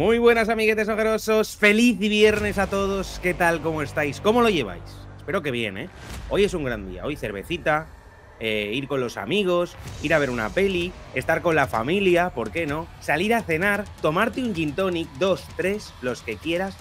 Muy buenas amiguetes ojerosos, feliz viernes a todos, ¿qué tal? ¿Cómo estáis? ¿Cómo lo lleváis? Espero que bien, ¿eh? Hoy es un gran día, hoy cervecita, eh, ir con los amigos, ir a ver una peli, estar con la familia, ¿por qué no? Salir a cenar, tomarte un gin tonic, dos, tres, los que quieras,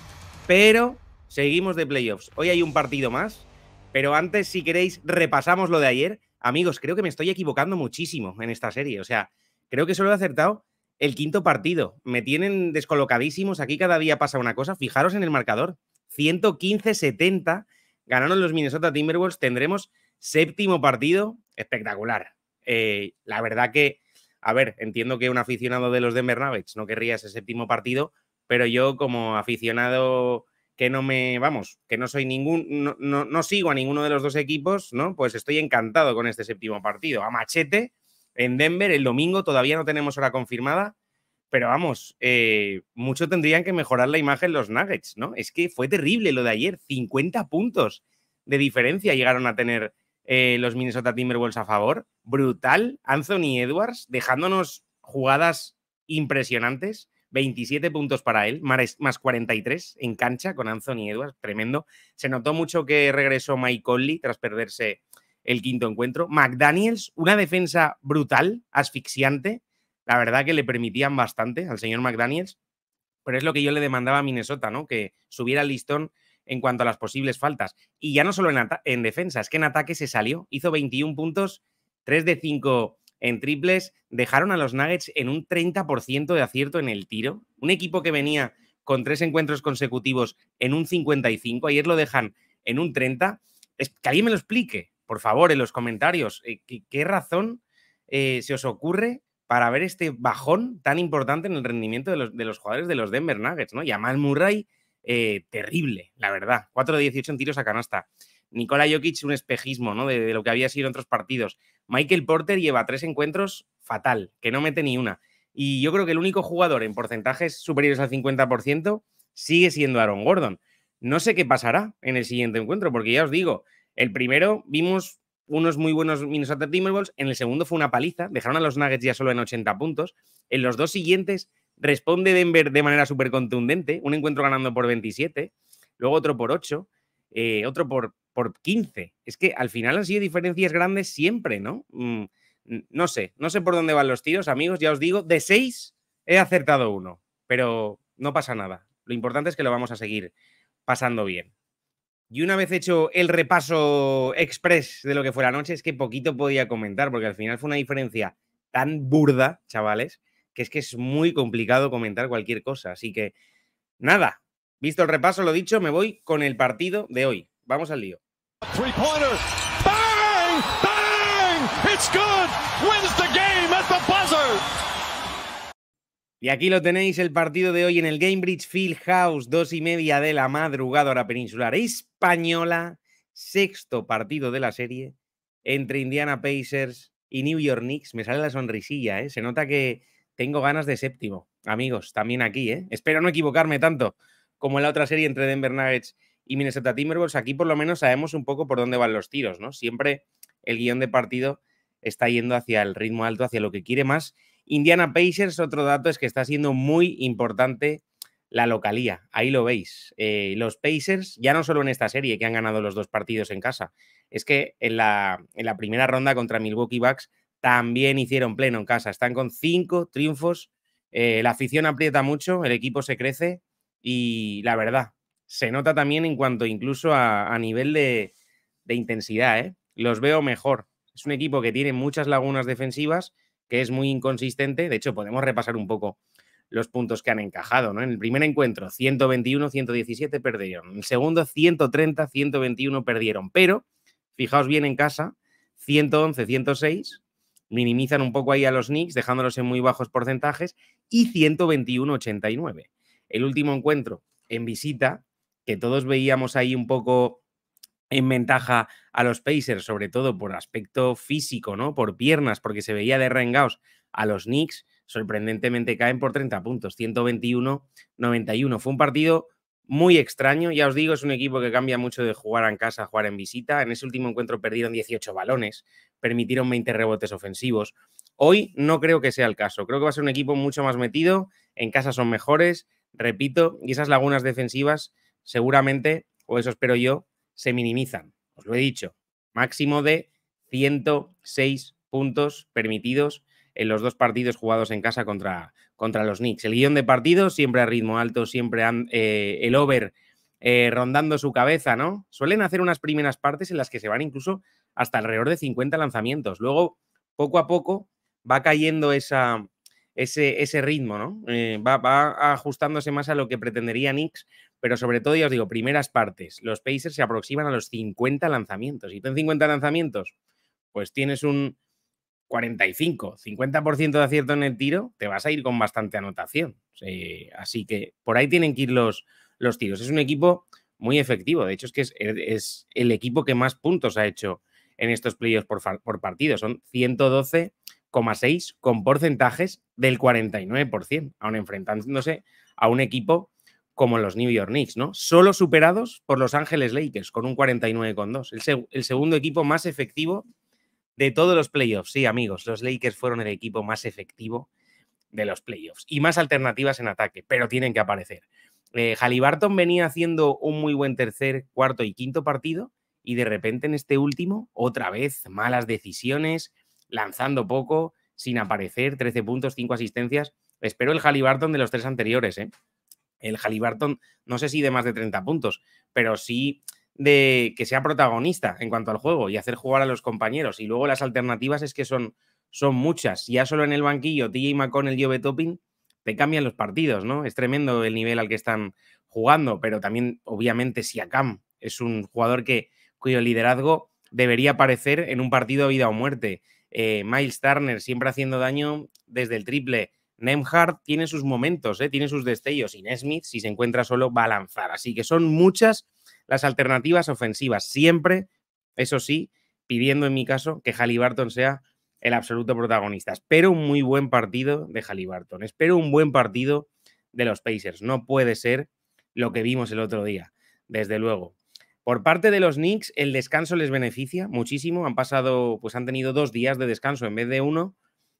pero seguimos de playoffs. Hoy hay un partido más, pero antes, si queréis, repasamos lo de ayer. Amigos, creo que me estoy equivocando muchísimo en esta serie, o sea, creo que solo he acertado el quinto partido. Me tienen descolocadísimos. Aquí cada día pasa una cosa. Fijaros en el marcador. 115-70. Ganaron los Minnesota Timberwolves. Tendremos séptimo partido. Espectacular. Eh, la verdad que, a ver, entiendo que un aficionado de los Denver Nuggets no querría ese séptimo partido, pero yo como aficionado que no me, vamos, que no soy ningún, no, no, no sigo a ninguno de los dos equipos, ¿no? Pues estoy encantado con este séptimo partido. A machete en Denver el domingo. Todavía no tenemos hora confirmada, pero vamos, eh, mucho tendrían que mejorar la imagen los Nuggets, ¿no? Es que fue terrible lo de ayer, 50 puntos de diferencia llegaron a tener eh, los Minnesota Timberwolves a favor. Brutal, Anthony Edwards dejándonos jugadas impresionantes. 27 puntos para él, más 43 en cancha con Anthony Edwards, tremendo. Se notó mucho que regresó Mike Conley tras perderse el quinto encuentro. McDaniels, una defensa brutal, asfixiante. La verdad que le permitían bastante al señor McDaniels, pero es lo que yo le demandaba a Minnesota, ¿no? Que subiera el listón en cuanto a las posibles faltas. Y ya no solo en, defensa, es que en ataque se salió, hizo 21 puntos, 3 de 5 en triples, dejaron a los Nuggets en un 30% de acierto en el tiro. Un equipo que venía con tres encuentros consecutivos en un 55, ayer lo dejan en un 30. que alguien me lo explique por favor, en los comentarios, eh, ¿qué, razón eh, se os ocurre para ver este bajón tan importante en el rendimiento de los, de los jugadores de los Denver Nuggets? ¿no? Yamal Murray, eh, terrible, la verdad. 4 de 18 en tiros a canasta. Nikola Jokic, un espejismo ¿no? de, de, lo que había sido en otros partidos. Michael Porter lleva tres encuentros fatal, que no mete ni una. Y yo creo que el único jugador en porcentajes superiores al 50% sigue siendo Aaron Gordon. No sé qué pasará en el siguiente encuentro, porque ya os digo, el primero vimos unos muy buenos Minnesota Timberwolves, en el segundo fue una paliza, dejaron a los Nuggets ya solo en 80 puntos, en los dos siguientes responde Denver de manera súper contundente, un encuentro ganando por 27, luego otro por 8, eh, otro por, por 15. Es que al final han sido diferencias grandes siempre, ¿no? Mm, no sé, no sé por dónde van los tiros, amigos, ya os digo, de 6 he acertado uno, pero no pasa nada. Lo importante es que lo vamos a seguir pasando bien. Y una vez hecho el repaso express de lo que fue la noche, es que poquito podía comentar, porque al final fue una diferencia tan burda, chavales, que es que es muy complicado comentar cualquier cosa. Así que, nada, visto el repaso, lo dicho, me voy con el partido de hoy. Vamos al lío. Y aquí lo tenéis, el partido de hoy en el Gamebridge Field House, dos y media de la madrugada, hora peninsular española, sexto partido de la serie entre Indiana Pacers y New York Knicks. Me sale la sonrisilla, ¿eh? se nota que tengo ganas de séptimo, amigos, también aquí. ¿eh? Espero no equivocarme tanto como en la otra serie entre Denver Nuggets y Minnesota Timberwolves. Aquí por lo menos sabemos un poco por dónde van los tiros, ¿no? Siempre el guión de partido está yendo hacia el ritmo alto, hacia lo que quiere más Indiana Pacers, otro dato es que está siendo muy importante la localía. Ahí lo veis. Eh, los Pacers, ya no solo en esta serie, que han ganado los dos partidos en casa, es que en la, primera ronda contra Milwaukee Bucks también hicieron pleno en casa. Están con cinco triunfos. Eh, la afición aprieta mucho, el equipo se crece y la verdad, se nota también en cuanto incluso a, nivel de, intensidad. ¿eh? Los veo mejor. Es un equipo que tiene muchas lagunas defensivas que es muy inconsistente. De hecho, podemos repasar un poco los puntos que han encajado. En el primer encuentro, 121, 117 perdieron. En el segundo, 130, 121 perdieron. Pero, fijaos bien en casa, 111, 106 minimizan un poco ahí a los Knicks, dejándolos en muy bajos porcentajes, y 121-89. El último encuentro en visita, que todos veíamos ahí un poco en ventaja a los Pacers, sobre todo por aspecto físico, ¿no? Por piernas, porque se veía de a los Knicks, sorprendentemente caen por 30 puntos, 121-91. Fue un partido muy extraño, ya os digo, es un equipo que cambia mucho de jugar en casa a jugar en visita. En ese último encuentro perdieron 18 balones, permitieron 20 rebotes ofensivos. Hoy no creo que sea el caso, creo que va a ser un equipo mucho más metido, en casa son mejores, repito, y esas lagunas defensivas seguramente, o eso espero yo, se minimizan. Os lo he dicho, máximo de 106 puntos permitidos en los dos partidos jugados en casa contra, contra los Knicks. El guión de partidos siempre a ritmo alto, siempre eh, el over eh, rondando su cabeza, ¿no? Suelen hacer unas primeras partes en las que se van incluso hasta alrededor de 50 lanzamientos. Luego, poco a poco, va cayendo ese, ritmo, ¿no? Eh, va, va, ajustándose más a lo que pretendería Knicks pero sobre todo, ya os digo, primeras partes. Los Pacers se aproximan a los 50 lanzamientos. Y tú 50 lanzamientos, pues tienes un 45, 50% de acierto en el tiro, te vas a ir con bastante anotación. así que por ahí tienen que ir los, los tiros. Es un equipo muy efectivo. De hecho, es que es, er, el equipo que más puntos ha hecho en estos playoffs por, por partido. Son 112,6 con porcentajes del 49%, aún enfrentándose a un equipo como los New York Knicks, ¿no? Solo superados por Los Ángeles Lakers con un 49,2. El, el segundo equipo más efectivo de todos los playoffs. Sí, amigos, los Lakers fueron el equipo más efectivo de los playoffs y más alternativas en ataque, pero tienen que aparecer. Eh, Halliburton venía haciendo un muy buen tercer, cuarto y quinto partido y de repente en este último, otra vez, malas decisiones, lanzando poco, sin aparecer, 13 puntos, 5 asistencias. Espero el Halliburton de los tres anteriores, ¿eh? el Halliburton, no sé si de más de 30 puntos, pero sí de que sea protagonista en cuanto al juego y hacer jugar a los compañeros. Y luego las alternativas es que son, son muchas. Ya solo en el banquillo, TJ McConnell y Ove Topping te cambian los partidos, ¿no? Es tremendo el nivel al que están jugando, pero también, obviamente, Siakam es un jugador que, cuyo liderazgo debería aparecer en un partido vida o muerte. Eh, Miles Turner siempre haciendo daño desde el triple. Nemhard tiene sus momentos, ¿eh? tiene sus destellos y Nesmith, si se encuentra solo, va a lanzar. Así que son muchas las alternativas ofensivas, siempre, eso sí, pidiendo en mi caso que Halliburton sea el absoluto protagonista. Espero un muy buen partido de Halliburton, espero un buen partido de los Pacers. No puede ser lo que vimos el otro día, desde luego. Por parte de los Knicks, el descanso les beneficia muchísimo. Han pasado, pues han tenido dos días de descanso en vez de uno.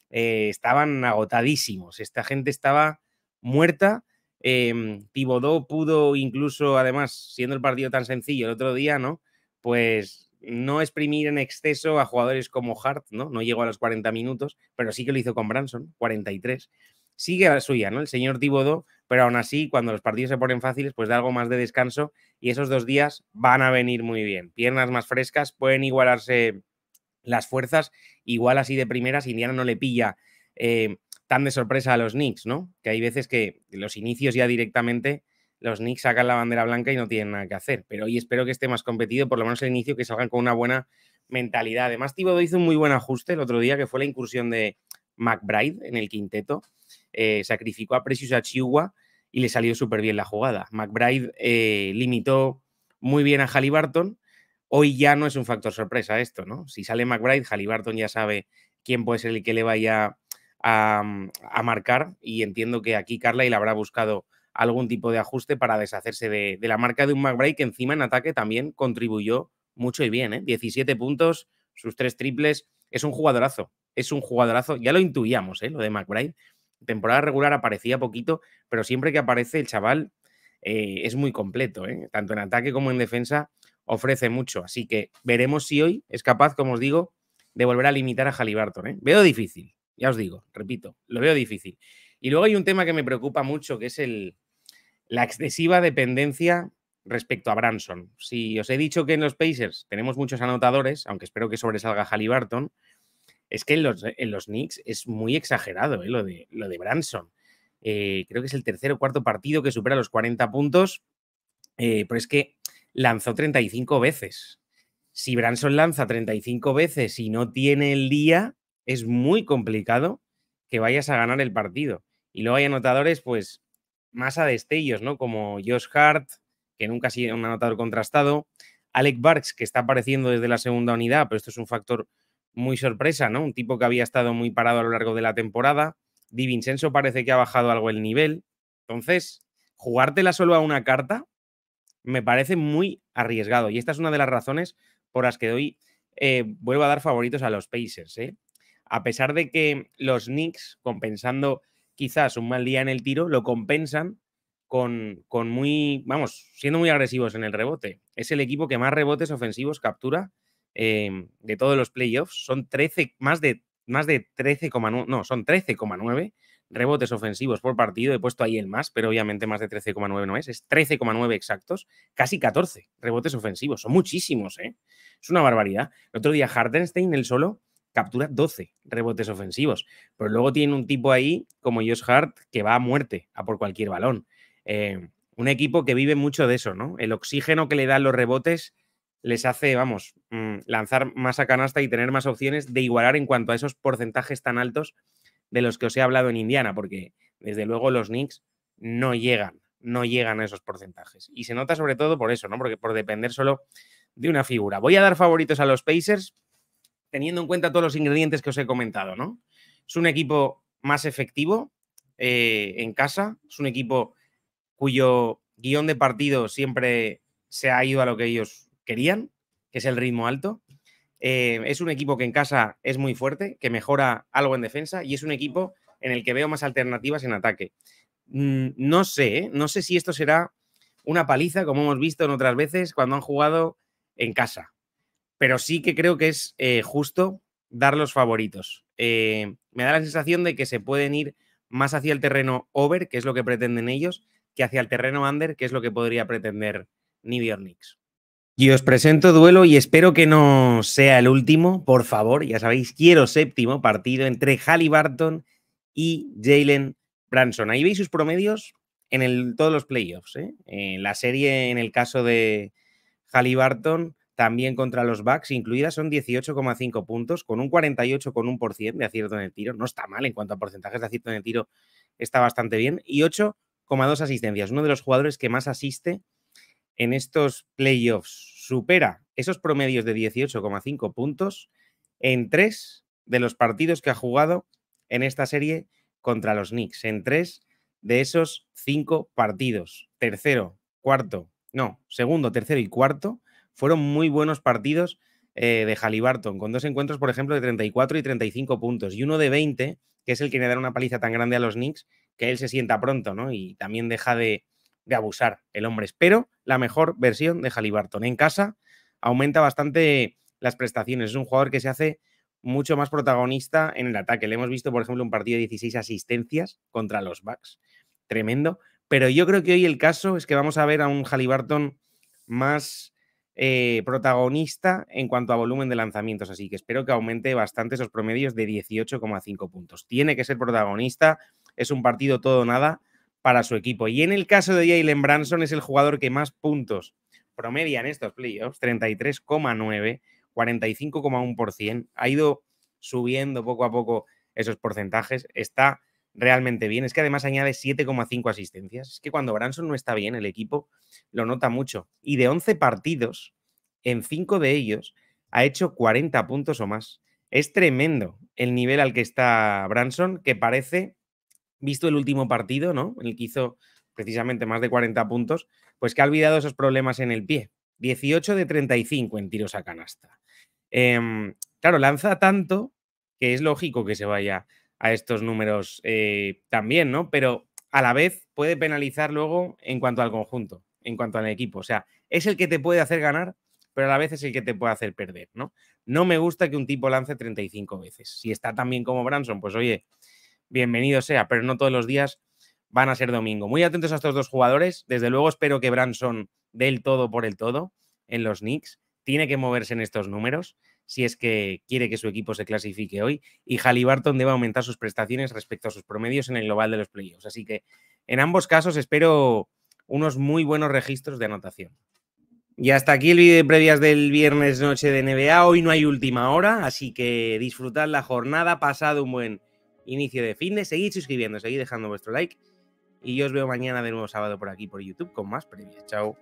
Eh, estaban agotadísimos. Esta gente estaba muerta. Em, Tibodó pudo incluso, además, siendo el partido tan sencillo el otro día, ¿no? Pues no exprimir en exceso a jugadores como Hart, ¿no? No llegó a los 40 minutos, pero sí que lo hizo con Branson, 43. Sigue a la suya, ¿no? El señor Tibodó, pero aún así, cuando los partidos se ponen fáciles, pues da algo más de descanso y esos dos días van a venir muy bien. Piernas más frescas, pueden igualarse las fuerzas, igual así de primeras, Indiana no le pilla eh, tan de sorpresa a los Knicks, ¿no? Que hay veces que los inicios ya directamente los Knicks sacan la bandera blanca y no tienen nada que hacer. Pero hoy espero que esté más competido, por lo menos el inicio, que salgan con una buena mentalidad. Además, Tibodo hizo un muy buen ajuste el otro día, que fue la incursión de McBride en el quinteto. Eh, sacrificó a Precious Chihuahua y le salió súper bien la jugada. McBride eh, limitó muy bien a Halliburton Hoy ya no es un factor sorpresa esto, ¿no? Si sale McBride, Halliburton ya sabe quién puede ser el que le vaya a, mm, marcar y entiendo que aquí Carla y le habrá buscado algún tipo de ajuste para deshacerse de, la marca de un McBride que encima en ataque también contribuyó mucho y bien, ¿eh? 17 puntos, sus tres triples, es un jugadorazo, es un jugadorazo, ya lo intuíamos, ¿eh? lo de McBride, temporada regular aparecía poquito, pero siempre que aparece el chaval eh, es muy completo, ¿eh? tanto en ataque como en defensa ofrece mucho. Así que veremos si hoy es capaz, como os digo, de volver a limitar a Halliburton. ¿eh? Veo difícil, ya os digo, repito, lo veo difícil. Y luego hay un tema que me preocupa mucho, que es el, la excesiva dependencia respecto a Branson. Si os he dicho que en los Pacers tenemos muchos anotadores, aunque espero que sobresalga Halliburton, es que en los, en Knicks es muy exagerado ¿eh? lo, de, lo de Branson. Eh, creo que es el tercer o cuarto partido que supera los 40 puntos, pero es que lanzó 35 veces. Si Branson lanza 35 veces y no tiene el día, es muy complicado que vayas a ganar el partido. Y luego hay anotadores, pues, más a destellos, ¿no? Como Josh Hart, que nunca ha sido un anotador contrastado. Alec Barks, que está apareciendo desde la segunda unidad, pero esto es un factor muy sorpresa, ¿no? Un tipo que había estado muy parado a lo largo de la temporada. Di Vincenzo parece que ha bajado algo el nivel. Entonces, jugártela solo a una carta me parece muy arriesgado. Y esta es una de las razones por las que doy eh, vuelvo a dar favoritos a los Pacers. ¿eh? A pesar de que los Knicks, compensando quizás un mal día en el tiro, lo compensan con, muy, vamos, siendo muy agresivos en el rebote. Es el equipo que más rebotes ofensivos captura em, de todos los playoffs. Son 13, más de, más de 13,9, no, son 13,9 rebotes ofensivos por partido. He puesto ahí el más, pero obviamente más de 13,9 no es. Es 13,9 exactos, casi 14 rebotes ofensivos. Son muchísimos, ¿eh? Es una barbaridad. El otro día Hardenstein, el solo, captura 12 rebotes ofensivos. Pero luego tiene un tipo ahí como Josh Hart que va a muerte, a por cualquier balón. Eh, un equipo que vive mucho de eso, ¿no? El oxígeno que le dan los rebotes les hace, vamos, mm, lanzar más a canasta y tener más opciones de igualar en cuanto a esos porcentajes tan altos de los que os he hablado en Indiana, porque desde luego los Knicks no llegan, no llegan a esos porcentajes. Y se nota sobre todo por eso, ¿no? Porque por depender solo de una figura. Voy a dar favoritos a los Pacers, teniendo en cuenta todos los ingredientes que os he comentado, ¿no? Es un equipo más efectivo eh, en casa, es un equipo cuyo guión de partido siempre se ha ido a lo que ellos querían, que es el ritmo alto. Eh, es un equipo que en casa es muy fuerte, que mejora algo en defensa y es un equipo en el que veo más alternativas en ataque. Mm, no sé, ¿eh? no sé si esto será una paliza como hemos visto en otras veces cuando han jugado en casa, pero sí que creo que es eh, justo dar los favoritos. me da la sensación de que se pueden ir más hacia el terreno over, que es lo que pretenden ellos, que hacia el terreno under, que es lo que podría pretender New y os presento duelo y espero que no sea el último, por favor. Ya sabéis, quiero séptimo partido entre Halliburton y Jalen Branson. Ahí veis sus promedios en el, todos los playoffs. ¿eh? En la serie, en el caso de Halliburton, también contra los Bucks, incluida, son 18,5 puntos, con un 48,1% de acierto en el tiro. No está mal en cuanto a porcentajes de acierto en el tiro, está bastante bien. Y 8,2 asistencias, uno de los jugadores que más asiste en estos playoffs supera esos promedios de 18,5 puntos en tres de los partidos que ha jugado en esta serie contra los Knicks, en tres de esos cinco partidos. Tercero, cuarto, no, segundo, tercero y cuarto fueron muy buenos partidos eh, de Halliburton, con dos encuentros, por ejemplo, de 34 y 35 puntos, y uno de 20, que es el que le da una paliza tan grande a los Knicks, que él se sienta pronto, ¿no? Y también deja de, de abusar el hombre. Espero la mejor versión de Halliburton. En casa aumenta bastante las prestaciones. Es un jugador que se hace mucho más protagonista en el ataque. Le hemos visto, por ejemplo, un partido de 16 asistencias contra los Bucks. Tremendo. Pero yo creo que hoy el caso es que vamos a ver a un Halliburton más eh, protagonista en cuanto a volumen de lanzamientos. Así que espero que aumente bastante esos promedios de 18,5 puntos. Tiene que ser protagonista. Es un partido todo nada para su equipo. Y en el caso de Jalen Branson es el jugador que más puntos promedia en estos playoffs, 33,9, 45,1%. Ha ido subiendo poco a poco esos porcentajes. Está realmente bien. Es que además añade 7,5 asistencias. Es que cuando Branson no está bien, el equipo lo nota mucho. Y de 11 partidos, en 5 de ellos ha hecho 40 puntos o más. Es tremendo el nivel al que está Branson, que parece visto el último partido, ¿no? En el que hizo precisamente más de 40 puntos, pues que ha olvidado esos problemas en el pie. 18 de 35 en tiros a canasta. Em, claro, lanza tanto que es lógico que se vaya a estos números eh, también, ¿no? Pero a la vez puede penalizar luego en cuanto al conjunto, en cuanto al equipo. O sea, es el que te puede hacer ganar, pero a la vez es el que te puede hacer perder, ¿no? No me gusta que un tipo lance 35 veces. Si está tan bien como Branson, pues oye, bienvenido sea, pero no todos los días van a ser domingo. Muy atentos a estos dos jugadores. Desde luego espero que Branson del todo por el todo en los Knicks. Tiene que moverse en estos números si es que quiere que su equipo se clasifique hoy. Y Halliburton debe aumentar sus prestaciones respecto a sus promedios en el global de los playoffs. Así que en ambos casos espero unos muy buenos registros de anotación. Y hasta aquí el vídeo de previas del viernes noche de NBA. Hoy no hay última hora, así que disfrutad la jornada, pasad un buen inicio de fin de Seguid suscribiendo, seguid dejando vuestro like. Y yo os veo mañana de nuevo sábado por aquí por YouTube con más previas. Chao.